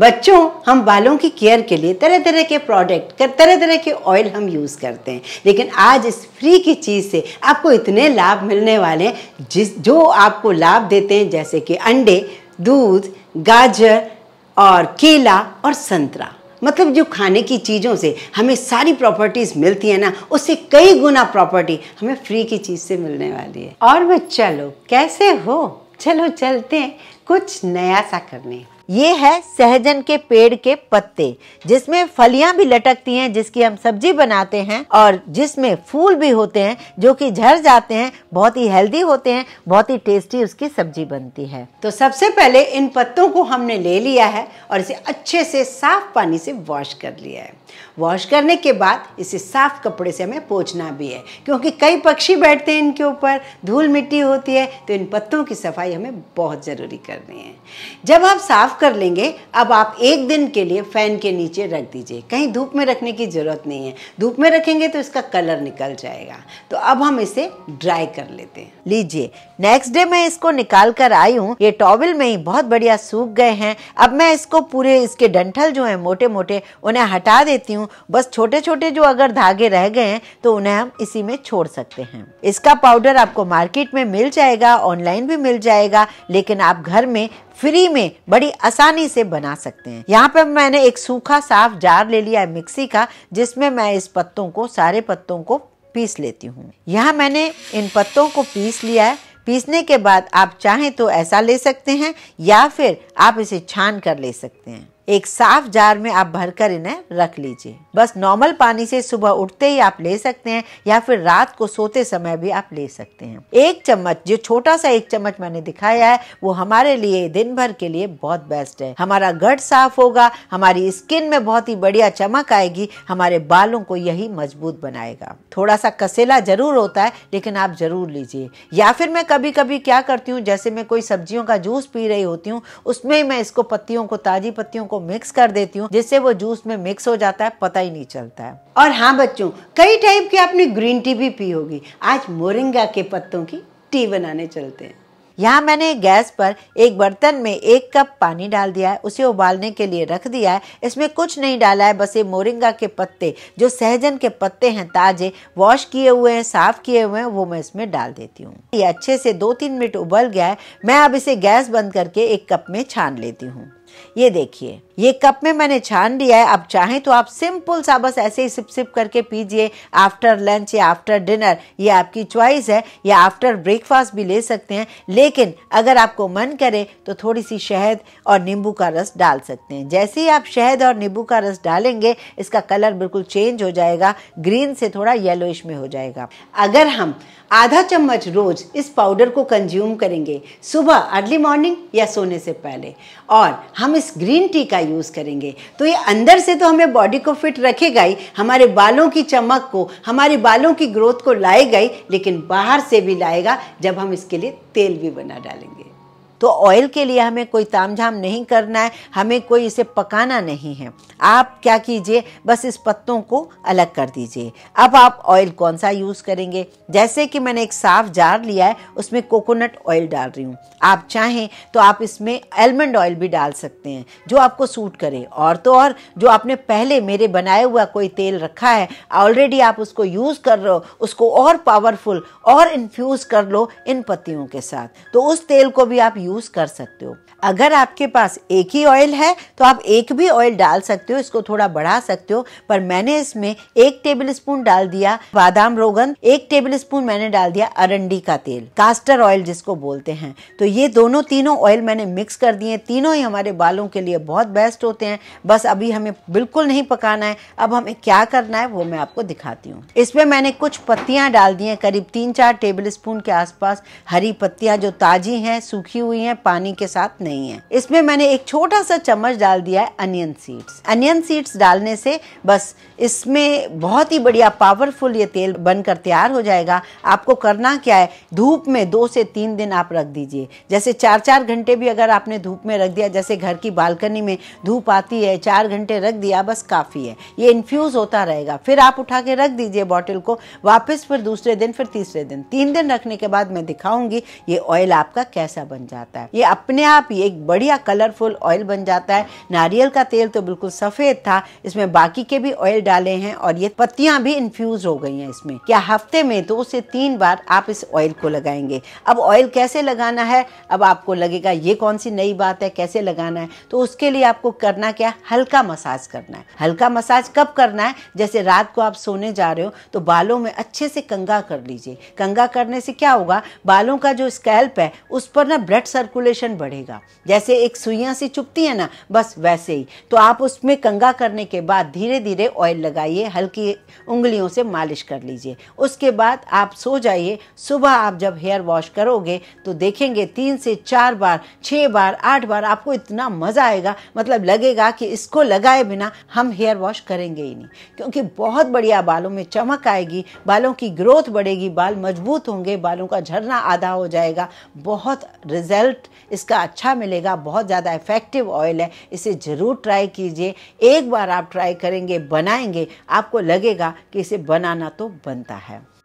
बच्चों हम बालों की केयर के लिए तरह तरह के प्रोडक्ट तरह तरह के ऑयल हम यूज़ करते हैं लेकिन आज इस फ्री की चीज़ से आपको इतने लाभ मिलने वाले हैं जिस जो आपको लाभ देते हैं जैसे कि अंडे दूध गाजर और केला और संतरा मतलब जो खाने की चीज़ों से हमें सारी प्रॉपर्टीज़ मिलती है ना उससे कई गुना प्रॉपर्टी हमें फ्री की चीज़ से मिलने वाली है और मैं चलो कैसे हो चलो चलते हैं कुछ नया सा करने ये है सहजन के पेड़ के पत्ते जिसमें फलियां भी लटकती हैं जिसकी हम सब्जी बनाते हैं और जिसमें फूल भी होते हैं जो कि झर जाते हैं बहुत ही हेल्दी होते हैं बहुत ही टेस्टी उसकी सब्जी बनती है तो सबसे पहले इन पत्तों को हमने ले लिया है और इसे अच्छे से साफ पानी से वॉश कर लिया है वॉश करने के बाद इसे साफ कपड़े से हमें पोछना भी है क्योंकि कई पक्षी बैठते हैं इनके ऊपर धूल मिट्टी होती है तो इन पत्तों की सफाई हमें बहुत ज़रूरी करनी है जब आप साफ साफ कर लेंगे अब आप एक दिन के लिए फ़ैन के नीचे रख दीजिए कहीं धूप में रखने की ज़रूरत नहीं है धूप में रखेंगे तो इसका कलर निकल जाएगा तो अब हम इसे ड्राई कर लेते हैं लीजिए नेक्स्ट डे मैं इसको निकाल कर आई हूँ ये टॉवल में ही बहुत बढ़िया सूख गए हैं अब मैं इसको पूरे इसके डंठल जो हैं मोटे मोटे उन्हें हटा देती हूँ बस छोटे छोटे जो अगर धागे रह गए हैं तो उन्हें हम इसी में छोड़ सकते हैं इसका पाउडर आपको मार्केट में मिल जाएगा ऑनलाइन भी मिल जाएगा लेकिन आप घर में फ्री में बड़ी आसानी से बना सकते हैं यहाँ पर मैंने एक सूखा साफ जार ले लिया है मिक्सी का जिसमें मैं इस पत्तों को सारे पत्तों को पीस लेती हूँ यहाँ मैंने इन पत्तों को पीस लिया है पीसने के बाद आप चाहें तो ऐसा ले सकते हैं या फिर आप इसे छान कर ले सकते हैं एक साफ जार में आप भरकर इन्हें रख लीजिए बस नॉर्मल पानी से सुबह उठते ही आप ले सकते हैं या फिर रात को सोते समय भी आप ले सकते हैं एक चम्मच जो छोटा सा एक चम्मच मैंने दिखाया है वो हमारे लिए दिन भर के लिए बहुत बेस्ट है हमारा गट साफ होगा हमारी स्किन में बहुत ही बढ़िया चमक आएगी हमारे बालों को यही मजबूत बनाएगा थोड़ा सा कसेला जरूर होता है लेकिन आप जरूर लीजिए या फिर मैं कभी कभी क्या करती हूँ जैसे मैं कोई सब्जियों का जूस पी रही होती हूँ उसमें मैं इसको पत्तियों को ताजी पत्तियों को मिक्स कर देती हूँ जिससे वो जूस में मिक्स हो जाता है पता ही नहीं चलता है और हाँ बच्चों कई टाइप की आपने ग्रीन टी भी पी होगी आज मोरिंगा के पत्तों की टी बनाने चलते हैं यहाँ मैंने गैस पर एक बर्तन में एक कप पानी डाल दिया है उसे उबालने के लिए रख दिया है इसमें कुछ नहीं डाला है बस ये मोरिंगा के पत्ते जो सहजन के पत्ते हैं ताजे वॉश किए हुए हैं साफ किए हुए हैं वो मैं इसमें डाल देती हूँ ये अच्छे से दो तीन मिनट उबल गया है मैं अब इसे गैस बंद करके एक कप में छान लेती हूँ ये देखिए ये कप में मैंने छान लिया है अब चाहे तो आप सिंपल सा बस ऐसे ही सिप सिप करके पीजिए आफ्टर लंच या आफ्टर डिनर ये आपकी चॉइस है या आफ्टर ब्रेकफास्ट भी ले सकते हैं लेकिन अगर आपको मन करे तो थोड़ी सी शहद और नींबू का रस डाल सकते हैं जैसे ही आप शहद और नींबू का रस डालेंगे इसका कलर बिल्कुल चेंज हो जाएगा ग्रीन से थोड़ा येलोइश में हो जाएगा अगर हम आधा चम्मच रोज इस पाउडर को कंज्यूम करेंगे सुबह अर्ली मॉर्निंग या सोने से पहले और हम इस ग्रीन टी का यूज़ करेंगे तो ये अंदर से तो हमें बॉडी को फिट रखेगा ही हमारे बालों की चमक को हमारे बालों की ग्रोथ को लाएगा ही लेकिन बाहर से भी लाएगा जब हम इसके लिए तेल भी बना डालेंगे तो ऑयल के लिए हमें कोई तामझाम नहीं करना है हमें कोई इसे पकाना नहीं है आप क्या कीजिए बस इस पत्तों को अलग कर दीजिए अब आप ऑयल कौन सा यूज़ करेंगे जैसे कि मैंने एक साफ जार लिया है उसमें कोकोनट ऑयल डाल रही हूँ आप चाहें तो आप इसमें एलमंड ऑयल भी डाल सकते हैं जो आपको सूट करे और तो और जो आपने पहले मेरे बनाया हुआ कोई तेल रखा है ऑलरेडी आप उसको यूज़ कर रहे हो उसको और पावरफुल और इन्फ्यूज़ कर लो इन पत्तियों के साथ तो उस तेल को भी आप यूज़ कर सकते हो अगर आपके पास एक ही ऑयल है तो आप एक भी ऑयल डाल सकते हो इसको थोड़ा बढ़ा सकते हो पर मैंने इसमें एक टेबल स्पून डाल दिया बादाम रोगन एक टेबल स्पून मैंने डाल दिया अरंडी का तेल कास्टर ऑयल जिसको बोलते हैं तो ये दोनों तीनों ऑयल मैंने मिक्स कर दिए तीनों ही हमारे बालों के लिए बहुत बेस्ट होते हैं बस अभी हमें बिल्कुल नहीं पकाना है अब हमें क्या करना है वो मैं आपको दिखाती हूँ इसमें मैंने कुछ पत्तियां डाल दी हैं करीब तीन चार टेबल स्पून के आसपास हरी पत्तियां जो ताज़ी हैं सूखी हुई हुई हैं पानी के साथ नहीं है इसमें मैंने एक छोटा सा चम्मच डाल दिया है अनियन सीड्स अनियन सीड्स डालने से बस इसमें बहुत ही बढ़िया पावरफुल ये तेल बनकर तैयार हो जाएगा आपको करना क्या है धूप में दो से तीन दिन आप रख दीजिए जैसे चार चार घंटे भी अगर आपने धूप में रख दिया जैसे घर की बालकनी में धूप आती है चार घंटे रख दिया बस काफ़ी है ये इन्फ्यूज़ होता रहेगा फिर आप उठा के रख दीजिए बॉटल को वापस फिर दूसरे दिन फिर तीसरे दिन तीन दिन रखने के बाद मैं दिखाऊंगी ये ऑयल आपका कैसा बन जाता जाता है ये अपने आप ही एक बढ़िया कलरफुल ऑयल बन जाता है नारियल का तेल तो बिल्कुल सफ़ेद था इसमें बाकी के भी ऑयल डाले हैं और ये पत्तियां भी इन्फ्यूज हो गई हैं इसमें क्या हफ्ते में दो तो से तीन बार आप इस ऑयल को लगाएंगे अब ऑयल कैसे लगाना है अब आपको लगेगा ये कौन सी नई बात है कैसे लगाना है तो उसके लिए आपको करना क्या हल्का मसाज करना है हल्का मसाज कब करना है जैसे रात को आप सोने जा रहे हो तो बालों में अच्छे से कंगा कर लीजिए कंगा करने से क्या होगा बालों का जो स्कैल्प है उस पर ना ब्लड सर्कुलेशन बढ़ेगा जैसे एक सुइया सी चुपती है ना बस वैसे ही तो आप उसमें कंगा करने के बाद धीरे धीरे ऑयल लगाइए हल्की उंगलियों से मालिश कर लीजिए उसके बाद आप सो जाइए सुबह आप जब हेयर वॉश करोगे तो देखेंगे तीन से चार बार छः बार आठ बार आपको इतना मज़ा आएगा मतलब लगेगा कि इसको लगाए बिना हम हेयर वॉश करेंगे ही नहीं क्योंकि बहुत बढ़िया बालों में चमक आएगी बालों की ग्रोथ बढ़ेगी बाल मजबूत होंगे बालों का झरना आधा हो जाएगा बहुत रिजल्ट रिजल्ट इसका अच्छा मिलेगा बहुत ज़्यादा इफ़ेक्टिव ऑयल है इसे ज़रूर ट्राई कीजिए एक बार आप ट्राई करेंगे बनाएंगे आपको लगेगा कि इसे बनाना तो बनता है